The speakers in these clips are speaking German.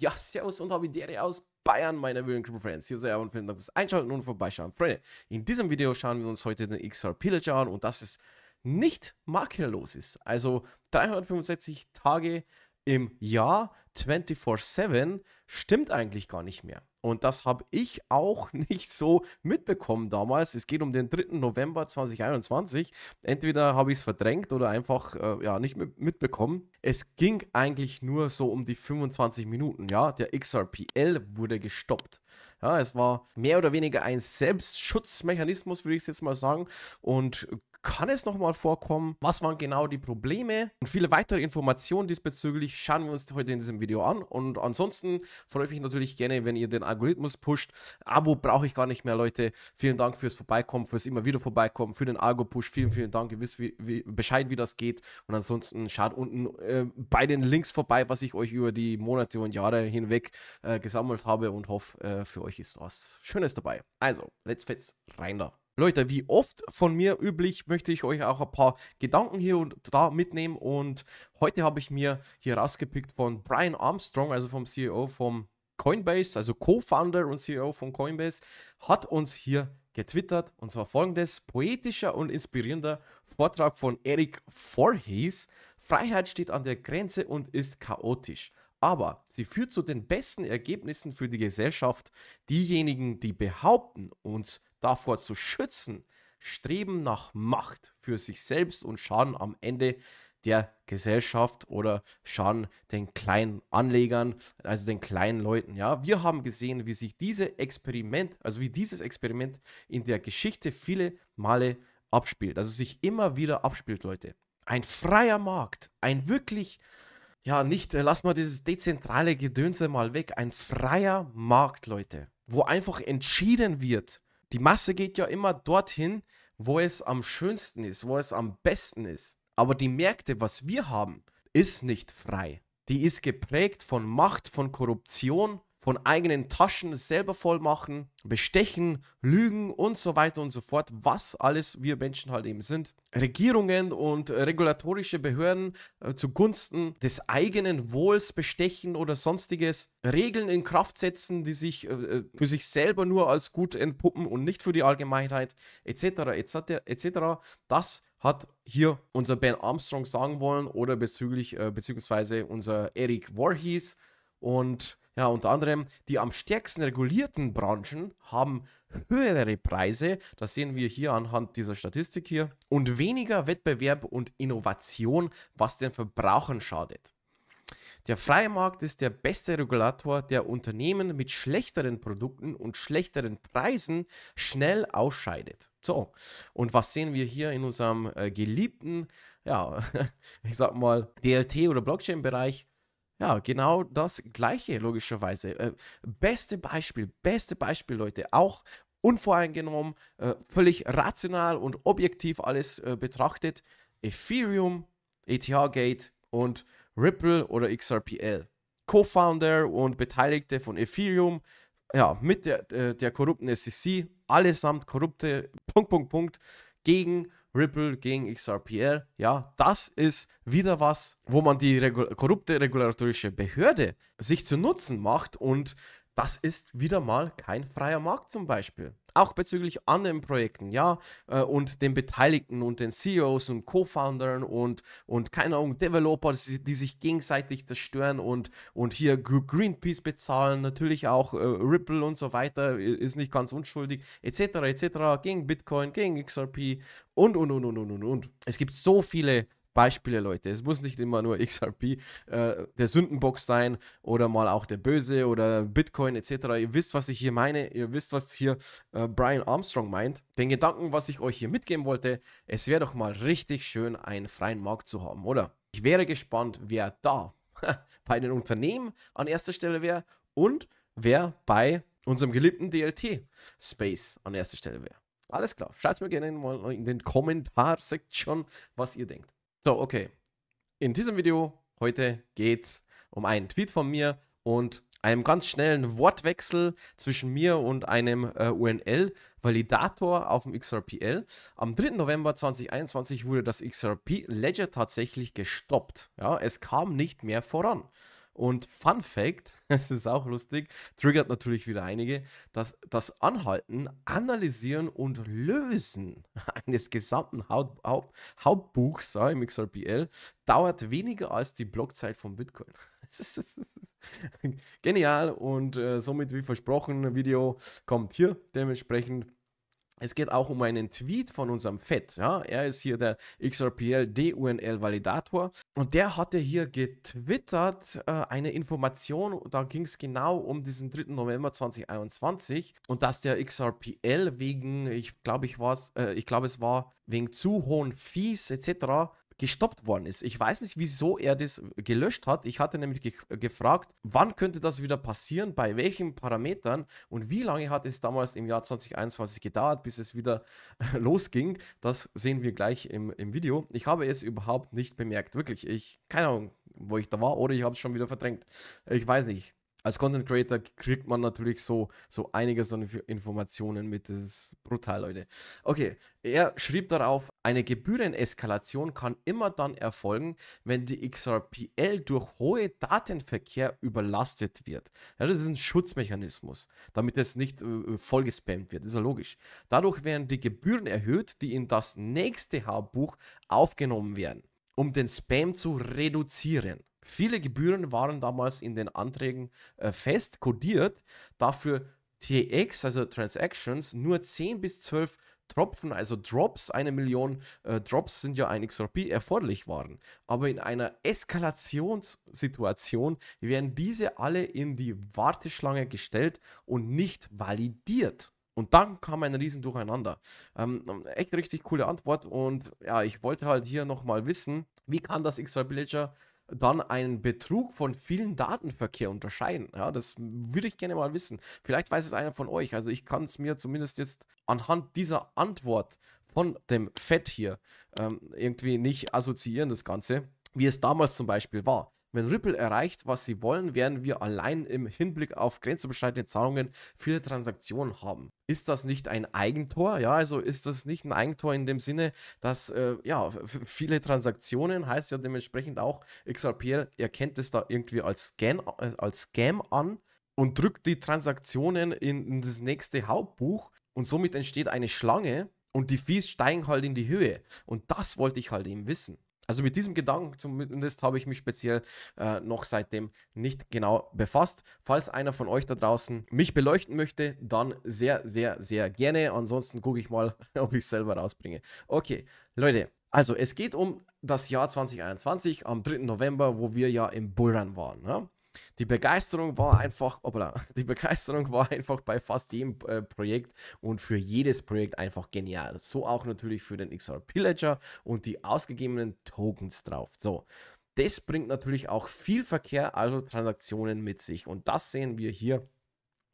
Ja, servus und Habidere aus Bayern, meine Willen Crew Friends. Hier sehr und vielen Dank fürs Einschalten und Vorbeischauen. Freunde, in diesem Video schauen wir uns heute den XR Pillager an und dass es nicht makellos ist. Also 365 Tage im Jahr, 24-7, stimmt eigentlich gar nicht mehr. Und das habe ich auch nicht so mitbekommen damals. Es geht um den 3. November 2021. Entweder habe ich es verdrängt oder einfach äh, ja, nicht mitbekommen. Es ging eigentlich nur so um die 25 Minuten. Ja, der XRPL wurde gestoppt. Ja, es war mehr oder weniger ein Selbstschutzmechanismus, würde ich es jetzt mal sagen. Und kann es nochmal vorkommen? Was waren genau die Probleme? Und viele weitere Informationen diesbezüglich schauen wir uns heute in diesem Video an. Und ansonsten freue ich mich natürlich gerne, wenn ihr den Algorithmus pusht. Abo brauche ich gar nicht mehr, Leute. Vielen Dank fürs Vorbeikommen, fürs immer wieder Vorbeikommen, für den Algo-Push. Vielen, vielen Dank. Ihr wisst wie, wie, Bescheid, wie das geht. Und ansonsten schaut unten äh, bei den Links vorbei, was ich euch über die Monate und Jahre hinweg äh, gesammelt habe und hoffe, äh, für euch ist was Schönes dabei. Also, let's fetz rein da. Leute, wie oft von mir üblich, möchte ich euch auch ein paar Gedanken hier und da mitnehmen. Und heute habe ich mir hier rausgepickt von Brian Armstrong, also vom CEO von Coinbase, also Co-Founder und CEO von Coinbase, hat uns hier getwittert und zwar folgendes: poetischer und inspirierender Vortrag von Eric Voorhees. Freiheit steht an der Grenze und ist chaotisch aber sie führt zu den besten Ergebnissen für die Gesellschaft. Diejenigen, die behaupten, uns zu davor zu schützen, streben nach Macht für sich selbst und schaden am Ende der Gesellschaft oder schaden den kleinen Anlegern, also den kleinen Leuten. Ja, wir haben gesehen, wie sich dieses Experiment, also wie dieses Experiment in der Geschichte viele Male abspielt, also sich immer wieder abspielt, Leute. Ein freier Markt, ein wirklich ja, nicht, äh, lass mal dieses dezentrale Gedönse mal weg. Ein freier Markt, Leute, wo einfach entschieden wird, die Masse geht ja immer dorthin, wo es am schönsten ist, wo es am besten ist. Aber die Märkte, was wir haben, ist nicht frei. Die ist geprägt von Macht, von Korruption, von eigenen Taschen selber voll machen, bestechen, lügen und so weiter und so fort, was alles wir Menschen halt eben sind. Regierungen und äh, regulatorische Behörden äh, zugunsten des eigenen Wohls bestechen oder sonstiges, Regeln in Kraft setzen, die sich äh, für sich selber nur als gut entpuppen und nicht für die Allgemeinheit, etc., etc., etc. Das hat hier unser Ben Armstrong sagen wollen oder bezüglich, äh, beziehungsweise unser Eric Voorhees und ja, unter anderem die am stärksten regulierten Branchen haben höhere Preise, das sehen wir hier anhand dieser Statistik hier, und weniger Wettbewerb und Innovation, was den Verbrauchern schadet. Der freie Markt ist der beste Regulator, der Unternehmen mit schlechteren Produkten und schlechteren Preisen schnell ausscheidet. So, und was sehen wir hier in unserem äh, geliebten, ja, ich sag mal, DLT oder Blockchain-Bereich? Ja, genau das Gleiche, logischerweise. Äh, beste Beispiel, beste Beispiel, Leute. Auch unvoreingenommen, äh, völlig rational und objektiv alles äh, betrachtet. Ethereum, ETH-Gate und Ripple oder XRPL. Co-Founder und Beteiligte von Ethereum, ja, mit der, äh, der korrupten SEC, allesamt korrupte, Punkt, Punkt, Punkt, gegen Ripple gegen XRPR. Ja, das ist wieder was, wo man die regu korrupte regulatorische Behörde sich zu Nutzen macht und das ist wieder mal kein freier Markt zum Beispiel auch bezüglich anderen Projekten, ja, äh, und den Beteiligten und den CEOs und Co-Foundern und, und keine Ahnung, Developer, die sich gegenseitig zerstören und, und hier Greenpeace bezahlen, natürlich auch äh, Ripple und so weiter, ist nicht ganz unschuldig, etc., etc., gegen Bitcoin, gegen XRP und, und, und, und, und, und. Es gibt so viele Beispiele, Leute. Es muss nicht immer nur XRP äh, der Sündenbox sein oder mal auch der Böse oder Bitcoin etc. Ihr wisst, was ich hier meine. Ihr wisst, was hier äh, Brian Armstrong meint. Den Gedanken, was ich euch hier mitgeben wollte, es wäre doch mal richtig schön, einen freien Markt zu haben, oder? Ich wäre gespannt, wer da bei den Unternehmen an erster Stelle wäre und wer bei unserem geliebten DLT-Space an erster Stelle wäre. Alles klar, schreibt mir gerne mal in den Kommentar-Sektion, was ihr denkt. So, okay. In diesem Video heute geht's um einen Tweet von mir und einem ganz schnellen Wortwechsel zwischen mir und einem äh, UNL-Validator auf dem XRPL. Am 3. November 2021 wurde das XRP-Ledger tatsächlich gestoppt. Ja, es kam nicht mehr voran. Und Fun Fact, es ist auch lustig, triggert natürlich wieder einige, dass das Anhalten, Analysieren und Lösen eines gesamten Haupt, Haupt, Hauptbuchs ja, im XRPL dauert weniger als die Blockzeit von Bitcoin. Genial und äh, somit wie versprochen, Video kommt hier dementsprechend. Es geht auch um einen Tweet von unserem Fett. Ja? Er ist hier der XRPL DUNL Validator und der hatte hier getwittert äh, eine Information, da ging es genau um diesen 3. November 2021 und dass der XRPL wegen, ich glaube, ich äh, ich glaube, es war wegen zu hohen Fees etc gestoppt worden ist. Ich weiß nicht, wieso er das gelöscht hat. Ich hatte nämlich ge gefragt, wann könnte das wieder passieren, bei welchen Parametern und wie lange hat es damals im Jahr 2021 gedauert, bis es wieder losging. Das sehen wir gleich im, im Video. Ich habe es überhaupt nicht bemerkt. Wirklich, ich, keine Ahnung, wo ich da war oder ich habe es schon wieder verdrängt. Ich weiß nicht als Content Creator kriegt man natürlich so, so einiges an Informationen mit. Das ist brutal, Leute. Okay, er schrieb darauf, eine Gebühreneskalation kann immer dann erfolgen, wenn die XRPL durch hohe Datenverkehr überlastet wird. Ja, das ist ein Schutzmechanismus, damit es nicht äh, äh vollgespammt wird. Das ist ja logisch. Dadurch werden die Gebühren erhöht, die in das nächste Haarbuch aufgenommen werden, um den Spam zu reduzieren. Viele Gebühren waren damals in den Anträgen äh, fest kodiert, dafür TX, also Transactions, nur 10 bis 12 Tropfen, also Drops, eine Million äh, Drops sind ja ein XRP, erforderlich waren. Aber in einer Eskalationssituation werden diese alle in die Warteschlange gestellt und nicht validiert. Und dann kam ein riesen Durcheinander. Ähm, echt richtig coole Antwort. Und ja, ich wollte halt hier nochmal wissen, wie kann das XRP Ledger dann einen Betrug von vielen Datenverkehr unterscheiden? Ja, das würde ich gerne mal wissen. Vielleicht weiß es einer von euch. Also ich kann es mir zumindest jetzt anhand dieser Antwort von dem Fett hier ähm, irgendwie nicht assoziieren, das Ganze, wie es damals zum Beispiel war. Wenn Ripple erreicht, was sie wollen, werden wir allein im Hinblick auf grenzüberschreitende Zahlungen viele Transaktionen haben. Ist das nicht ein Eigentor? Ja, also ist das nicht ein Eigentor in dem Sinne, dass äh, ja viele Transaktionen heißt ja dementsprechend auch XRP erkennt es da irgendwie als, Scan, äh, als Scam an und drückt die Transaktionen in, in das nächste Hauptbuch und somit entsteht eine Schlange und die Fees steigen halt in die Höhe und das wollte ich halt eben wissen. Also mit diesem Gedanken zumindest habe ich mich speziell äh, noch seitdem nicht genau befasst. Falls einer von euch da draußen mich beleuchten möchte, dann sehr, sehr, sehr gerne. Ansonsten gucke ich mal, ob ich es selber rausbringe. Okay, Leute, also es geht um das Jahr 2021 am 3. November, wo wir ja im Bullrun waren. Ne? Die Begeisterung war einfach, obla, die Begeisterung war einfach bei fast jedem äh, Projekt und für jedes Projekt einfach genial. So auch natürlich für den XR Pillager und die ausgegebenen Tokens drauf. So, das bringt natürlich auch viel Verkehr, also Transaktionen mit sich und das sehen wir hier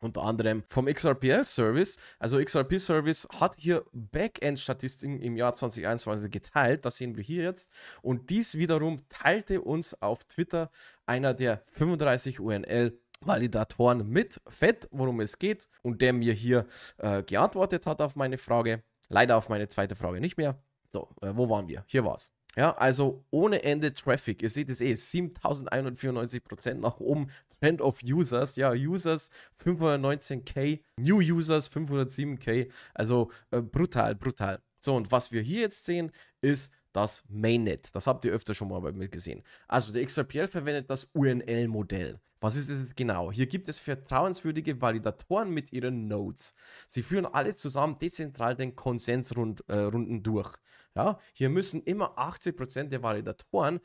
unter anderem vom XRPL-Service. Also XRP-Service hat hier Backend-Statistiken im Jahr 2021 geteilt, das sehen wir hier jetzt. Und dies wiederum teilte uns auf Twitter einer der 35 UNL Validatoren mit Fett, worum es geht und der mir hier äh, geantwortet hat auf meine Frage. Leider auf meine zweite Frage nicht mehr. So, äh, wo waren wir? Hier war's. Ja, also ohne Ende Traffic. Ihr seht es eh, 7194% nach oben. Trend of Users. Ja, Users 519k, New Users 507k. Also äh, brutal, brutal. So, und was wir hier jetzt sehen, ist das Mainnet. Das habt ihr öfter schon mal bei mir gesehen. Also der XRPL verwendet das UNL-Modell. Was ist es genau? Hier gibt es vertrauenswürdige Validatoren mit ihren Nodes. Sie führen alle zusammen dezentral den Konsensrunden äh, durch. Ja? Hier müssen immer 80% der Validatoren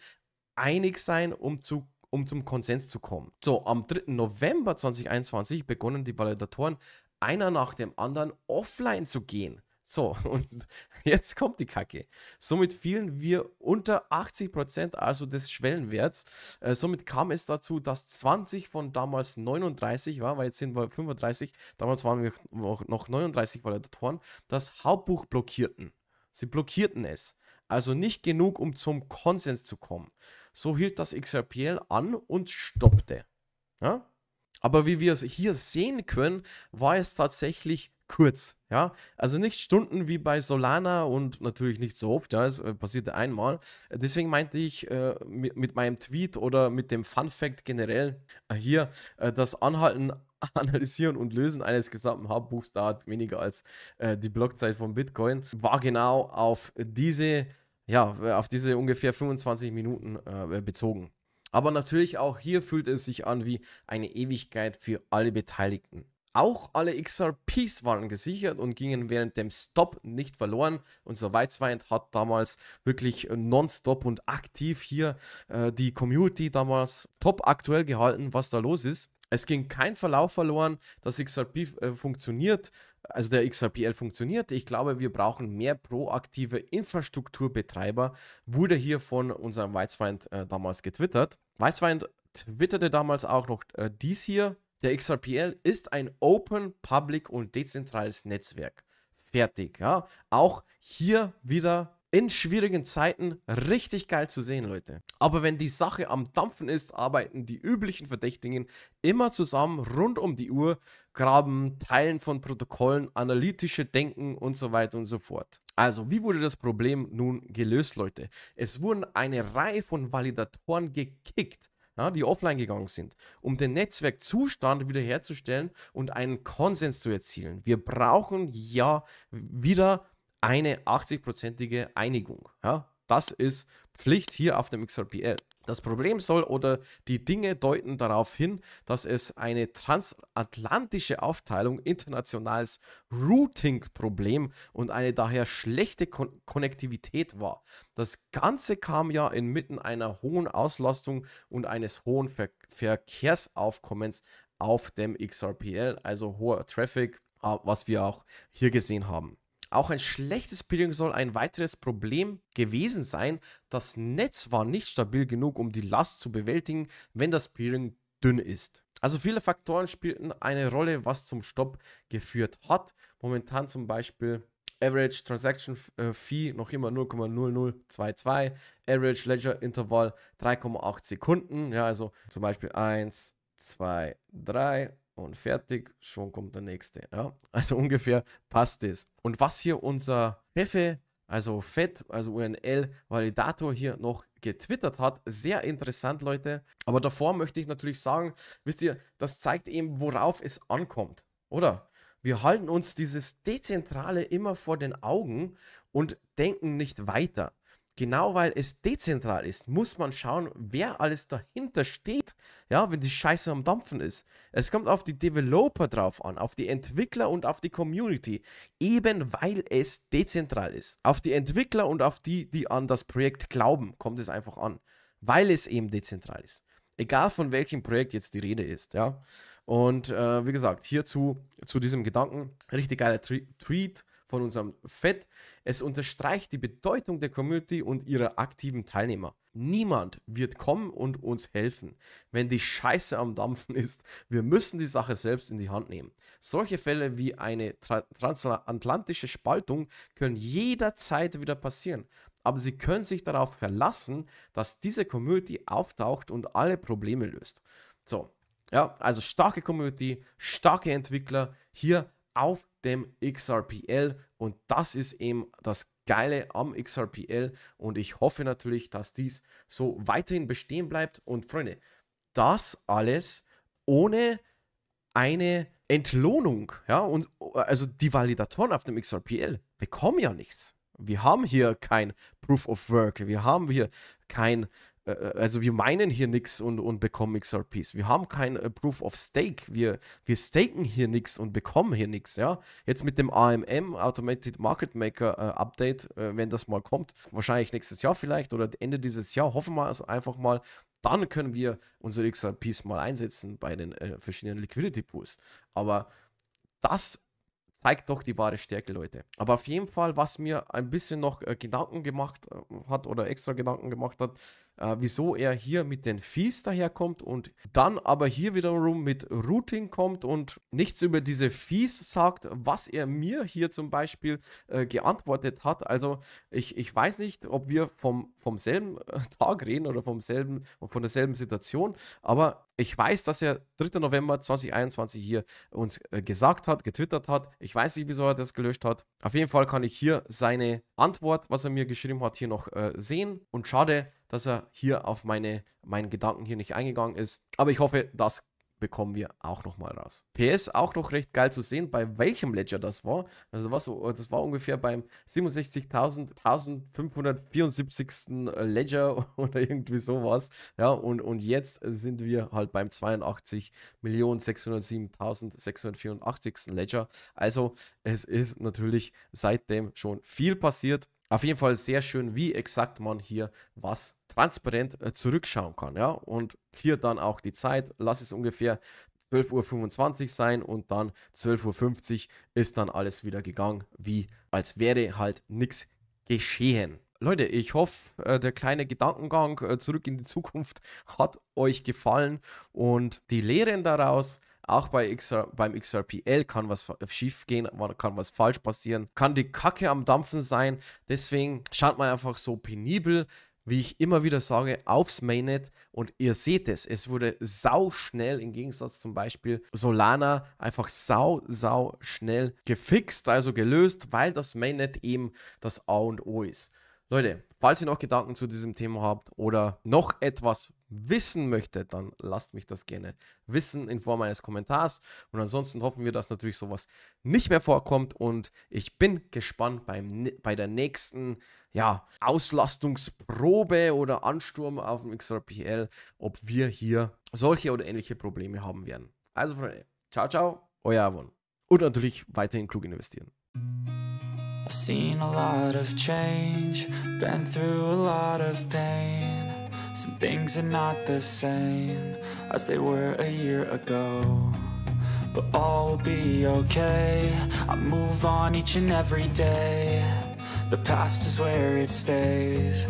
einig sein, um zu um zum Konsens zu kommen. So, am 3. November 2021 begonnen die Validatoren einer nach dem anderen offline zu gehen. So, und jetzt kommt die Kacke. Somit fielen wir unter 80%, also des Schwellenwerts. Äh, somit kam es dazu, dass 20 von damals 39 war, weil jetzt sind wir 35, damals waren wir noch 39 Validatoren, das Hauptbuch blockierten. Sie blockierten es. Also nicht genug, um zum Konsens zu kommen. So hielt das XRPL an und stoppte. Ja? Aber wie wir es hier sehen können, war es tatsächlich kurz, ja. Also nicht Stunden wie bei Solana und natürlich nicht so oft, ja, es äh, passierte einmal. Deswegen meinte ich äh, mit, mit, meinem Tweet oder mit dem Fun Fact generell äh, hier, äh, das Anhalten, Analysieren und Lösen eines gesamten Hubbuchs dauert weniger als äh, die Blockzeit von Bitcoin, war genau auf diese, ja, auf diese ungefähr 25 Minuten bezogen. Aber natürlich auch hier fühlt es sich an wie eine Ewigkeit für alle Beteiligten. Auch alle XRPs waren gesichert und gingen während dem Stop nicht verloren. Unser Weizwein hat damals wirklich nonstop und aktiv hier äh, die Community damals top aktuell gehalten, was da los ist. Es ging kein Verlauf verloren, das XRP äh, funktioniert, also der XRPL funktioniert. Ich glaube, wir brauchen mehr proaktive Infrastrukturbetreiber, wurde hier von unserem Weizfeind äh, damals getwittert. Weizfeind twitterte damals auch noch äh, dies hier. Der XRPL ist ein Open, Public und dezentrales Netzwerk. Fertig, ja. Auch hier wieder in schwierigen Zeiten richtig geil zu sehen, Leute. Aber wenn die Sache am Dampfen ist, arbeiten die üblichen Verdächtigen immer zusammen rund um die Uhr, graben Teilen von Protokollen, analytische Denken und so weiter und so fort. Also, wie wurde das Problem nun gelöst, Leute? Es wurden eine Reihe von Validatoren gekickt, ja, die offline gegangen sind, um den Netzwerkzustand wiederherzustellen und einen Konsens zu erzielen. Wir brauchen ja wieder eine 80-prozentige Einigung. Ja? Das ist Pflicht hier auf dem XRPL. Das Problem soll oder die Dinge deuten darauf hin, dass es eine transatlantische Aufteilung, internationales Routing-Problem und eine daher schlechte Kon Konnektivität war. Das Ganze kam ja inmitten einer hohen Auslastung und eines hohen Ver Verkehrsaufkommens auf dem XRPL, also hoher Traffic, ah, was wir auch hier gesehen haben. Auch ein schlechtes Peering soll ein weiteres Problem gewesen sein. Das Netz war nicht stabil genug, um die Last zu bewältigen, wenn das Peering dünn ist. Also viele Faktoren spielten eine Rolle, was zum Stopp geführt hat. Momentan zum Beispiel Average Transaction äh, Fee noch immer 0,0022, Average Ledger Interval 3,8 Sekunden. Ja, also zum Beispiel 1, 2, 3 und fertig, schon kommt der nächste. Ja? Also ungefähr passt es. Und was hier unser Hefe, also FET, also UNL-Validator hier noch getwittert hat, sehr interessant, Leute. Aber davor möchte ich natürlich sagen, wisst ihr, das zeigt eben, worauf es ankommt, oder? Wir halten uns dieses Dezentrale immer vor den Augen und denken nicht weiter genau weil es dezentral ist, muss man schauen, wer alles dahinter steht, ja, wenn die Scheiße am Dampfen ist. Es kommt auf die Developer drauf an, auf die Entwickler und auf die Community, eben weil es dezentral ist. Auf die Entwickler und auf die, die an das Projekt glauben, kommt es einfach an, weil es eben dezentral ist. Egal von welchem Projekt jetzt die Rede ist, ja. Und äh, wie gesagt, hierzu, zu diesem Gedanken, richtig geiler Tweet von unserem Fed. Es unterstreicht die Bedeutung der Community und ihrer aktiven Teilnehmer. Niemand wird kommen und uns helfen, wenn die Scheiße am Dampfen ist. Wir müssen die Sache selbst in die Hand nehmen. Solche Fälle wie eine tra transatlantische Spaltung können jederzeit wieder passieren aber sie können sich darauf verlassen, dass diese Community auftaucht und alle Probleme löst. So, ja, also starke Community, starke Entwickler, hier auf dem XRPL und das ist eben das Geile am XRPL und ich hoffe natürlich, dass dies so weiterhin bestehen bleibt und Freunde, das alles ohne eine Entlohnung, ja, und also die Validatoren auf dem XRPL bekommen ja nichts. Wir haben hier kein Proof of Work, wir haben hier kein äh, äh, also wir meinen hier nichts und, und bekommen XRPs. Wir haben kein äh, Proof of Stake. Wir, wir staken hier nichts und bekommen hier nichts, ja. Jetzt mit dem AMM, Automated Market Maker äh, Update, äh, wenn das mal kommt, wahrscheinlich nächstes Jahr vielleicht oder Ende dieses Jahr, hoffen wir es also einfach mal, dann können wir unsere XRPs mal einsetzen bei den verschiedenen Liquidity Pools. Aber das zeigt doch die wahre Stärke, Leute. Aber auf jeden Fall, was mir ein bisschen noch äh, Gedanken gemacht äh, hat oder extra Gedanken gemacht hat, äh, wieso er hier mit den Fees daherkommt und dann aber hier wiederum mit Routing kommt und nichts über diese Fees sagt, was er mir hier zum Beispiel äh, geantwortet hat. Also ich, ich weiß nicht, ob wir vom, vom selben äh, Tag reden oder vom selben, von derselben Situation, aber ich weiß, dass er 3. November 2021 hier uns äh, gesagt hat, getwittert hat. Ich weiß nicht, wieso er das gelöscht hat. Auf jeden Fall kann ich hier seine Antwort, was er mir geschrieben hat, hier noch äh, sehen. Und schade, dass er hier auf meine, meinen Gedanken hier nicht eingegangen ist. Aber ich hoffe, das bekommen wir auch nochmal raus. PS auch noch recht geil zu sehen, bei welchem Ledger das war. Also was, das war ungefähr beim 67.574. Ledger oder irgendwie sowas. Ja, und, und jetzt sind wir halt beim 82.607.684. Ledger. Also es ist natürlich seitdem schon viel passiert auf jeden Fall sehr schön, wie exakt man hier was transparent äh, zurückschauen kann. Ja? Und hier dann auch die Zeit, lass es ungefähr 12.25 Uhr sein und dann 12.50 Uhr ist dann alles wieder gegangen, wie als wäre halt nichts geschehen. Leute, ich hoffe, äh, der kleine Gedankengang äh, zurück in die Zukunft hat euch gefallen und die Lehren daraus auch bei XR, beim XRPL kann was schief gehen, kann was falsch passieren, kann die Kacke am Dampfen sein. Deswegen schaut man einfach so penibel, wie ich immer wieder sage, aufs Mainnet und ihr seht es, es wurde sau schnell, im Gegensatz zum Beispiel Solana, einfach sau, sau schnell gefixt, also gelöst, weil das Mainnet eben das A und O ist. Leute, falls ihr noch Gedanken zu diesem Thema habt oder noch etwas wissen möchtet, dann lasst mich das gerne wissen in Form eines Kommentars. Und ansonsten hoffen wir, dass natürlich sowas nicht mehr vorkommt. Und ich bin gespannt beim, bei der nächsten ja, Auslastungsprobe oder Ansturm auf dem XRPL, ob wir hier solche oder ähnliche Probleme haben werden. Also Freunde, ciao, ciao, euer Avon. Und natürlich weiterhin klug investieren. I've seen a lot of change Been through a lot of pain Some things are not the same As they were a year ago But all will be okay I move on each and every day The past is where it stays